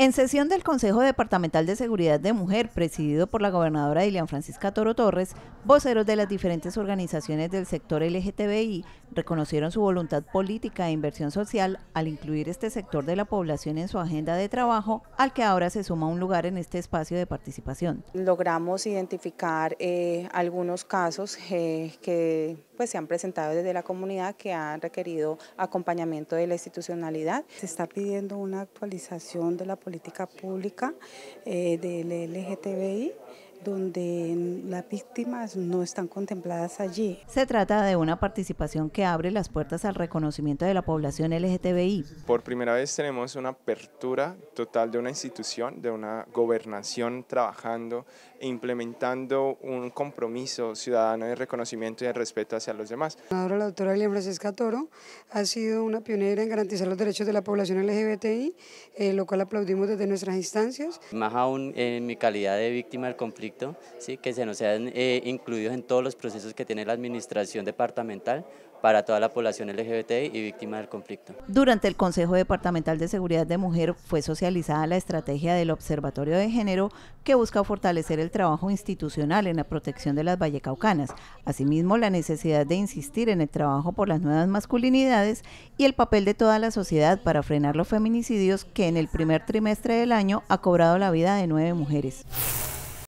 En sesión del Consejo Departamental de Seguridad de Mujer, presidido por la gobernadora Dilian Francisca Toro Torres, voceros de las diferentes organizaciones del sector LGTBI reconocieron su voluntad política e inversión social al incluir este sector de la población en su agenda de trabajo, al que ahora se suma un lugar en este espacio de participación. Logramos identificar eh, algunos casos eh, que pues, se han presentado desde la comunidad que han requerido acompañamiento de la institucionalidad. Se está pidiendo una actualización de la política política pública eh, del LGTBI donde las víctimas no están contempladas allí. Se trata de una participación que abre las puertas al reconocimiento de la población LGTBI. Por primera vez tenemos una apertura total de una institución, de una gobernación trabajando e implementando un compromiso ciudadano de reconocimiento y de respeto hacia los demás. Ahora la doctora Elia Francesca Toro ha sido una pionera en garantizar los derechos de la población LGBTI, eh, lo cual aplaudimos desde nuestras instancias. Más aún en mi calidad de víctima del conflicto que se nos sean eh, incluidos en todos los procesos que tiene la administración departamental para toda la población LGBTI y víctima del conflicto. Durante el Consejo Departamental de Seguridad de Mujer fue socializada la estrategia del Observatorio de Género que busca fortalecer el trabajo institucional en la protección de las vallecaucanas, asimismo la necesidad de insistir en el trabajo por las nuevas masculinidades y el papel de toda la sociedad para frenar los feminicidios que en el primer trimestre del año ha cobrado la vida de nueve mujeres.